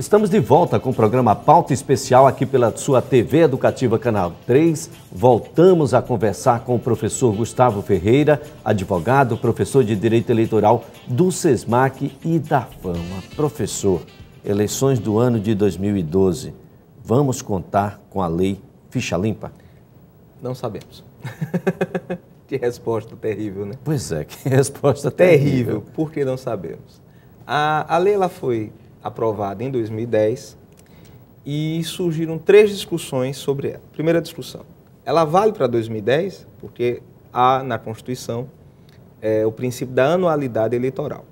Estamos de volta com o programa Pauta Especial aqui pela sua TV Educativa Canal 3. Voltamos a conversar com o professor Gustavo Ferreira, advogado, professor de Direito Eleitoral do SESMAC e da Fama. Professor, eleições do ano de 2012. Vamos contar com a lei ficha limpa? Não sabemos. que resposta terrível, né? Pois é, que resposta terrível. Terrível, por que não sabemos? A, a lei ela foi aprovada em 2010 e surgiram três discussões sobre ela. Primeira discussão, ela vale para 2010 porque há na Constituição é, o princípio da anualidade eleitoral.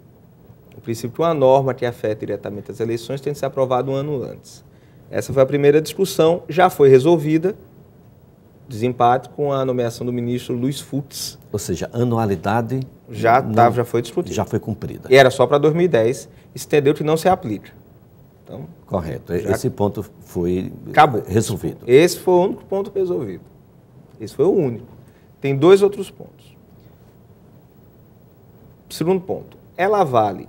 O princípio que uma norma que afeta diretamente as eleições tem que ser aprovada um ano antes. Essa foi a primeira discussão, já foi resolvida, desempate com a nomeação do ministro Luiz Fux. Ou seja, anualidade já, não, tava, já foi discutida. Já foi cumprida. E era só para 2010 estendeu que não se aplica. Então, Correto. Esse ponto foi acabou. resolvido. Esse foi o único ponto resolvido. Esse foi o único. Tem dois outros pontos. Segundo ponto. Ela vale,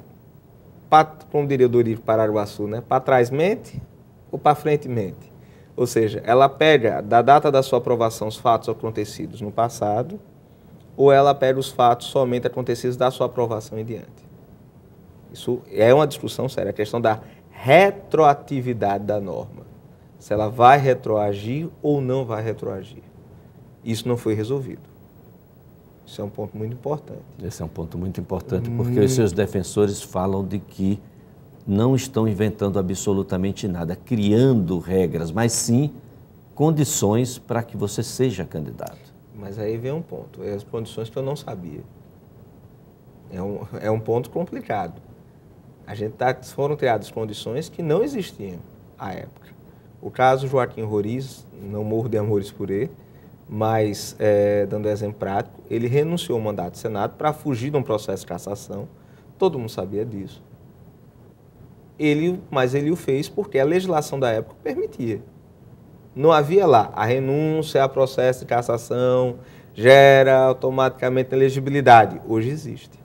pra, como diria o Dorivo Paraguaçu, né? para trás mente ou para frente mente? Ou seja, ela pega da data da sua aprovação os fatos acontecidos no passado ou ela pega os fatos somente acontecidos da sua aprovação em diante? Isso é uma discussão séria, a questão da retroatividade da norma. Se ela vai retroagir ou não vai retroagir. Isso não foi resolvido. Isso é um ponto muito importante. Esse é um ponto muito importante, porque hum. os seus defensores falam de que não estão inventando absolutamente nada, criando regras, mas sim condições para que você seja candidato. Mas aí vem um ponto, é as condições que eu não sabia. É um, é um ponto complicado. A gente tá, foram criadas condições que não existiam à época. O caso Joaquim Roriz, não morro de amores por ele, mas, é, dando exemplo prático, ele renunciou ao mandato do Senado para fugir de um processo de cassação. Todo mundo sabia disso. Ele, mas ele o fez porque a legislação da época permitia. Não havia lá a renúncia a processo de cassação gera automaticamente elegibilidade. Hoje existe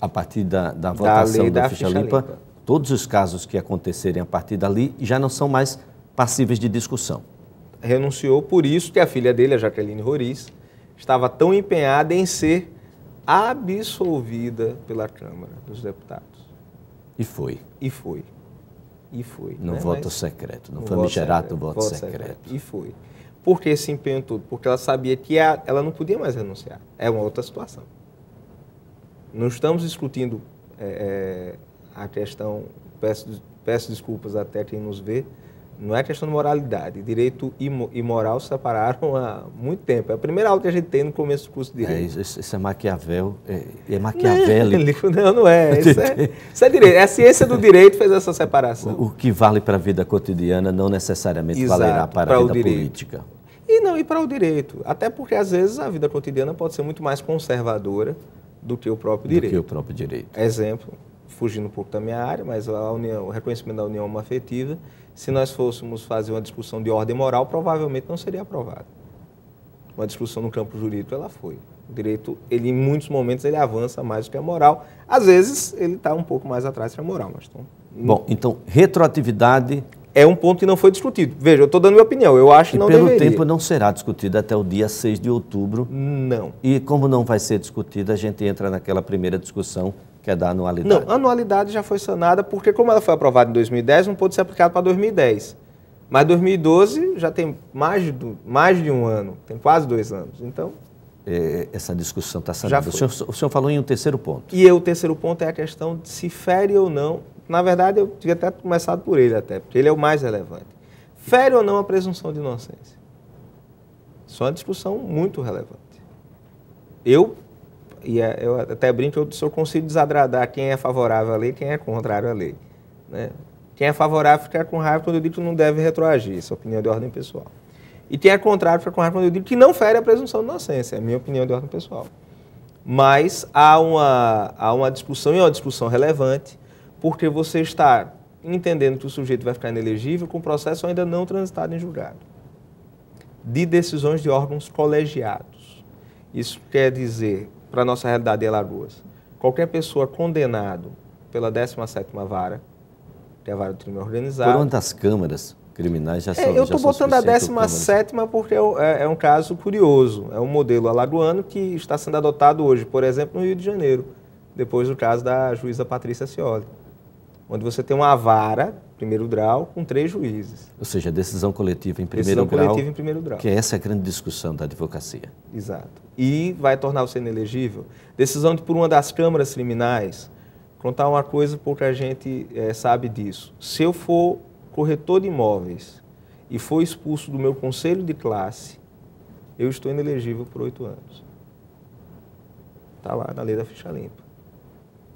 a partir da, da votação da, da, da ficha, limpa, todos os casos que acontecerem a partir dali já não são mais passíveis de discussão. Renunciou por isso que a filha dele, a Jaqueline Roriz, estava tão empenhada em ser absolvida pela Câmara dos Deputados. E foi. E foi. E foi. No né? voto Mas, secreto, no, foi famigerado voto, voto secreto. secreto. E foi. Por que esse empenho todo? Porque ela sabia que ela não podia mais renunciar. É uma outra situação. Não estamos discutindo é, é, a questão, peço, peço desculpas até quem nos vê, não é questão de moralidade. Direito e, moral separaram há muito tempo. É a primeira aula que a gente tem no começo do curso de é, direito. É, isso, isso é Maquiavel, é, é maquiavélico. Não, não é. Isso é, isso é direito. É a ciência do direito fez essa separação. O, o que vale para a vida cotidiana não necessariamente Exato, valerá para a vida política. E não, e para o direito. Até porque, às vezes, a vida cotidiana pode ser muito mais conservadora do que o próprio direito. Do que o próprio direito. Exemplo, fugindo um pouco da minha área, mas a união, o reconhecimento da união afetiva, se nós fôssemos fazer uma discussão de ordem moral, provavelmente não seria aprovada. Uma discussão no campo jurídico, ela foi. O direito, ele em muitos momentos, ele avança mais do que a moral. Às vezes, ele está um pouco mais atrás que a moral, mas então... Bom, então, retroatividade é um ponto que não foi discutido. Veja, eu estou dando minha opinião, eu acho que não pelo deveria. tempo não será discutido até o dia 6 de outubro. Não. E como não vai ser discutido, a gente entra naquela primeira discussão que é da anualidade. Não, a anualidade já foi sanada porque como ela foi aprovada em 2010, não pôde ser aplicada para 2010. Mas 2012 já tem mais de, mais de um ano, tem quase dois anos. Então, é, essa discussão está sendo O o senhor falou em um terceiro ponto. E eu, o terceiro ponto é a questão de se fere ou não. Na verdade, eu tinha até começado por ele, até, porque ele é o mais relevante. Fere ou não a presunção de inocência? Isso é uma discussão muito relevante. Eu, e é, eu até brinco, eu senhor consigo desagradar quem é favorável à lei quem é contrário à lei. Né? Quem é favorável fica com raiva quando eu digo que não deve retroagir, essa é opinião de ordem pessoal. E tem a contrário com o digo que não fere a presunção de inocência, é a minha opinião de ordem pessoal. Mas há uma, há uma discussão, e é uma discussão relevante, porque você está entendendo que o sujeito vai ficar inelegível com o processo ainda não transitado em julgado, de decisões de órgãos colegiados. Isso quer dizer, para a nossa realidade em Alagoas, qualquer pessoa condenado pela 17ª vara, que é a vara do crime organizado... Por uma das câmaras criminais já é, são. É, eu estou botando a 17 porque é, é, é, um caso curioso. É um modelo alagoano que está sendo adotado hoje, por exemplo, no Rio de Janeiro, depois do caso da juíza Patrícia Cioli, onde você tem uma vara, primeiro grau, com três juízes. Ou seja, decisão coletiva em primeiro decisão grau. Decisão coletiva em primeiro grau. Que é essa é a grande discussão da advocacia. Exato. E vai tornar você inelegível. Decisão de, por uma das câmaras criminais. Contar uma coisa, pouca gente é, sabe disso. Se eu for corretor de imóveis e for expulso do meu conselho de classe, eu estou inelegível por oito anos. Está lá na lei da ficha limpa.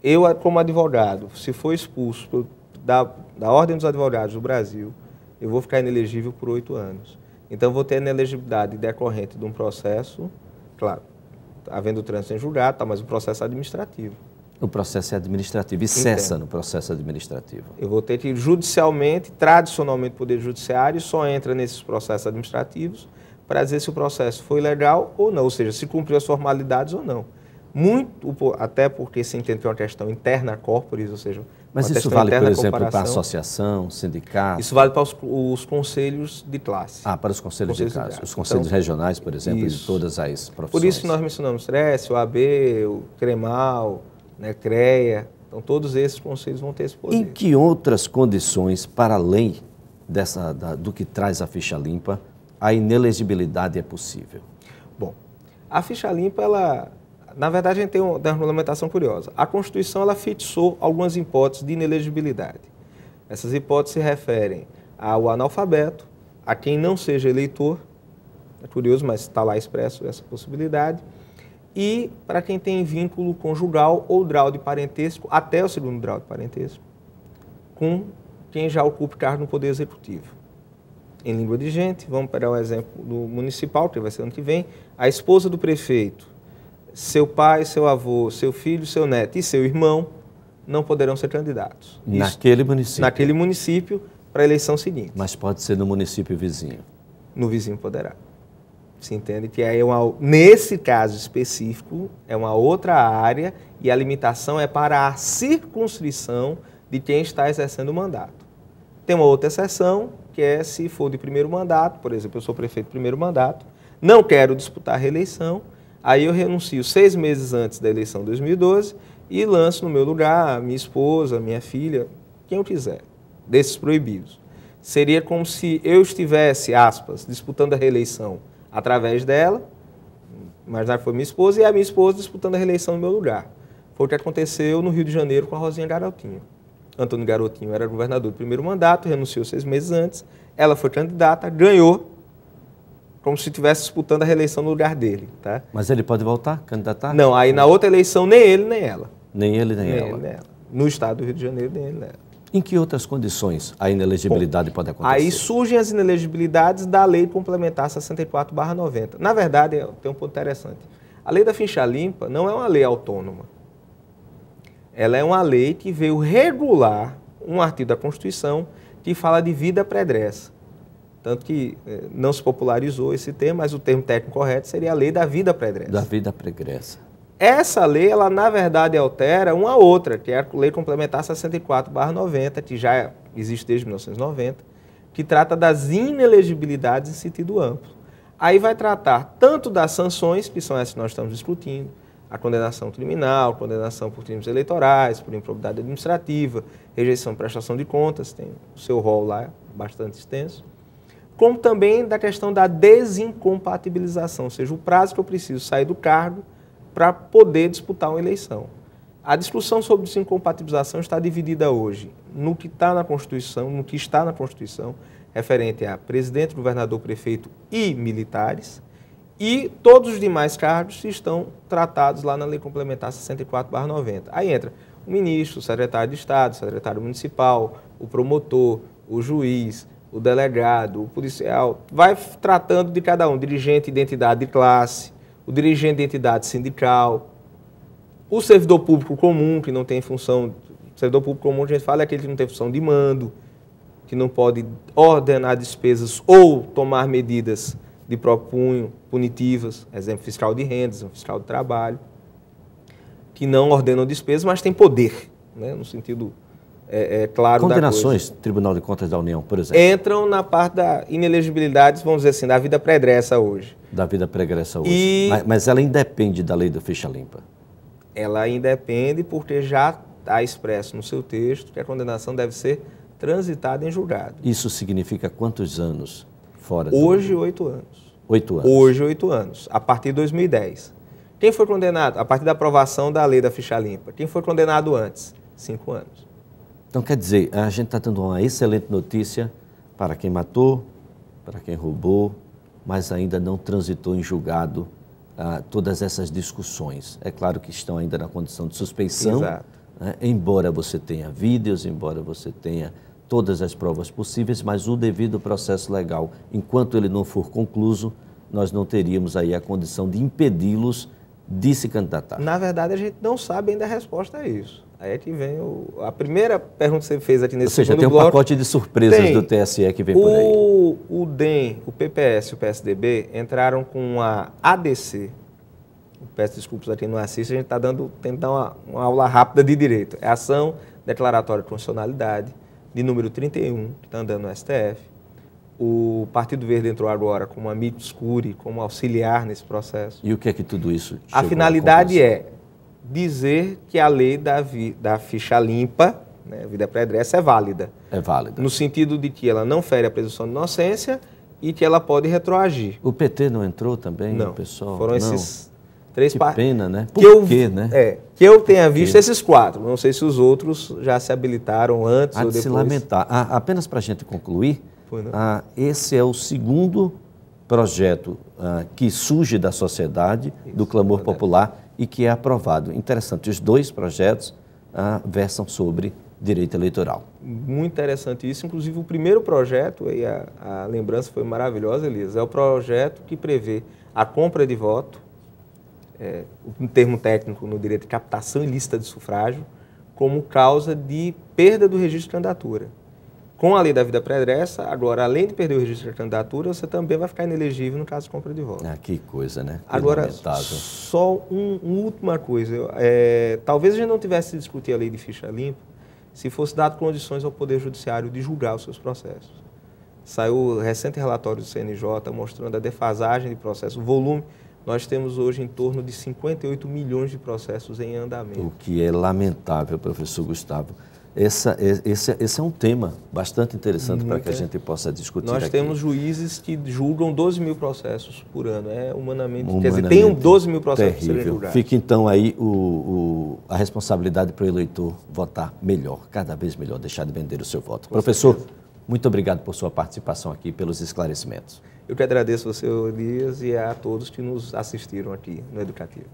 Eu, como advogado, se for expulso da, da Ordem dos Advogados do Brasil, eu vou ficar inelegível por oito anos. Então, vou ter inelegibilidade decorrente de um processo, claro, havendo trânsito em julgado, tá, mas um processo administrativo no processo é administrativo e Entendo. cessa no processo administrativo. Eu vou ter que judicialmente, tradicionalmente, o Poder Judiciário só entra nesses processos administrativos para dizer se o processo foi legal ou não, ou seja, se cumpriu as formalidades ou não. Muito, até porque se entende que é uma questão interna corporis, ou seja, mas isso vale, por exemplo, para a associação, sindicato? Isso vale para os, os, conselhos de classe. Ah, para os conselhos, conselhos de, classe. de classe. Os conselhos então, regionais, por exemplo, isso. de todas as profissões. Por isso que nós mencionamos o SRES, o AB, o CREMAL, né, CREA. Então, todos esses conselhos vão ter esse poder. Em que outras condições, para além dessa, da, do que traz a ficha limpa, a inelegibilidade é possível? Bom, a ficha limpa, ela, na verdade, a gente tem uma, regulamentação curiosa. A Constituição ela fixou algumas hipóteses de inelegibilidade. Essas hipóteses se referem ao analfabeto, a quem não seja eleitor, é curioso, mas está lá expresso essa possibilidade, e para quem tem vínculo conjugal ou grau de parentesco, até o segundo grau de parentesco, com quem já ocupa cargo no Poder Executivo. Em língua de gente, vamos pegar o exemplo do municipal, que vai ser ano que vem, a esposa do prefeito, seu pai, seu avô, seu filho, seu neto e seu irmão não poderão ser candidatos. Naquele Isso, município? Naquele município, para a eleição seguinte. Mas pode ser no município vizinho? No vizinho poderá se entende? Que aí é uma, nesse caso específico é uma outra área e a limitação é para a circunscrição de quem está exercendo o mandato. Tem uma outra exceção, que é se for de primeiro mandato, por exemplo, eu sou prefeito de primeiro mandato, não quero disputar a reeleição, aí eu renuncio seis meses antes da eleição de 2012 e lanço no meu lugar minha esposa, minha filha, quem eu quiser, desses proibidos. Seria como se eu estivesse, aspas, disputando a reeleição através dela, mas foi minha esposa, e a minha esposa disputando a reeleição no meu lugar. Foi o que aconteceu no Rio de Janeiro com a Rosinha Garotinho. Antônio Garotinho era governador do primeiro mandato, renunciou seis meses antes, ela foi candidata, ganhou, como se estivesse disputando a reeleição no lugar dele. Tá? Mas ele pode voltar, candidatar? Não, aí na outra eleição nem ele, nem ela. Nem ele, nem, nem ela. Ele, nem ela. No estado do Rio de Janeiro, nem ele, nem ela. Em que outras condições a inelegibilidade Bom, pode acontecer? Aí surgem as inelegibilidades da Lei Complementar 64-90. Na verdade, tem um ponto interessante. A Lei da Ficha Limpa não é uma lei autônoma. Ela é uma lei que veio regular um artigo da Constituição que fala de vida pregressa, Tanto que eh, não se popularizou esse termo, mas o termo técnico correto seria a lei da vida pregressa. Da vida pregressa. Essa lei, ela na verdade altera uma outra, que é a Lei Complementar 64/90, que já existe desde 1990, que trata das inelegibilidades em sentido amplo. Aí vai tratar tanto das sanções, que são essas que nós estamos discutindo, a condenação criminal, condenação por crimes eleitorais, por improbidade administrativa, rejeição prestação de contas, tem o seu rol lá bastante extenso, como também da questão da desincompatibilização, ou seja, o prazo que eu preciso sair do cargo para poder disputar uma eleição. A discussão sobre desincompatibilização está dividida hoje no que está na Constituição, no que está na Constituição, referente a presidente, governador, prefeito e militares, e todos os demais cargos estão tratados lá na Lei Complementar 64-90. Aí entra o ministro, o secretário de Estado, o secretário municipal, o promotor, o juiz, o delegado, o policial, vai tratando de cada um, dirigente, identidade de classe, o dirigente de entidade sindical, o servidor público comum, que não tem função. Servidor público comum, a gente fala, é aquele que não tem função de mando, que não pode ordenar despesas ou tomar medidas de propunho punitivas, exemplo, fiscal de rendas, fiscal de trabalho, que não ordenam despesas, mas tem poder, né, no sentido é, é claro Condenações, Tribunal de Contas da União, por exemplo. Entram na parte da inelegibilidade, vamos dizer assim, da vida pregressa hoje. Da vida pregressa hoje. E... Mas, mas ela independe da lei da ficha limpa. Ela independe porque já está expresso no seu texto que a condenação deve ser transitada em julgado. Isso significa quantos anos fora? Hoje, oito anos. Oito anos. Hoje, oito anos, a partir de 2010. Quem foi condenado? A partir da aprovação da lei da ficha limpa. Quem foi condenado antes? Cinco anos. Então, quer dizer, a gente está tendo uma excelente notícia para quem matou, para quem roubou, mas ainda não transitou em julgado ah, todas essas discussões. É claro que estão ainda na condição de suspeição, né? embora você tenha vídeos, embora você tenha todas as provas possíveis, mas o devido processo legal, enquanto ele não for concluso, nós não teríamos aí a condição de impedi-los de se candidatar. Na verdade, a gente não sabe ainda a resposta a isso. Aí que vem. O, a primeira pergunta que você fez aqui nesse Ou seja, tem um bloco, pacote de surpresas tem, do TSE que vem o, por aí. O DEM, o PPS e o PSDB entraram com a ADC. Peço desculpas aqui não assiste, a gente está dando, tentando uma, uma aula rápida de direito. É ação declaratória de constitucionalidade, de número 31, que está andando no STF. O Partido Verde entrou agora como amigo escure, como auxiliar nesse processo. E o que é que tudo isso? A finalidade a é dizer que a lei da, vi, da ficha limpa, né, vida pregressa, é válida. É válida. No sentido de que ela não fere a presunção de inocência e que ela pode retroagir. O PT não entrou também, não, pessoal? Foram não. esses três partidos. pena, né? Por que eu, quê, né? É, que eu tenha visto esses quatro. Não sei se os outros já se habilitaram antes Há ou de depois. se lamentar. Ah, apenas para a gente concluir, Foi, ah, esse é o segundo projeto ah, que surge da sociedade, Isso, do clamor popular e que é aprovado. Interessante, os dois projetos ah, versam sobre direito eleitoral. Muito interessante isso. Inclusive, o primeiro projeto, e a, a lembrança foi maravilhosa, Elisa, é o projeto que prevê a compra de voto, é, um termo técnico no direito de captação ilícita de sufrágio, como causa de perda do registro de candidatura. Com a lei da vida pregressa, agora, além de perder o registro de candidatura, você também vai ficar inelegível no caso de compra de voto. Ah, que coisa, né? Que agora, lamentável. só um, uma última coisa. É, talvez a gente não tivesse discutido a lei de ficha limpa se fosse dado condições ao Poder Judiciário de julgar os seus processos. Saiu o recente relatório do CNJ mostrando a defasagem de processos, o volume nós temos hoje em torno de 58 milhões de processos em andamento. O que é lamentável, professor Gustavo. Essa, esse, esse é um tema bastante interessante para que a gente possa discutir. Nós aqui. temos juízes que julgam 12 mil processos por ano. É humanamente. humanamente quer dizer, tem 12 mil processos terrível. serem Fica então aí o, o, a responsabilidade para o eleitor votar melhor, cada vez melhor, deixar de vender o seu voto. Com Professor, certeza. muito obrigado por sua participação aqui, pelos esclarecimentos. Eu que agradeço você, Elias, e a todos que nos assistiram aqui no Educativo.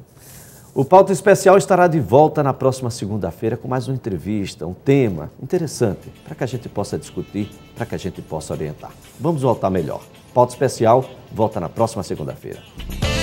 O Pauta Especial estará de volta na próxima segunda-feira com mais uma entrevista, um tema interessante para que a gente possa discutir, para que a gente possa orientar. Vamos voltar melhor. Pauta Especial volta na próxima segunda-feira.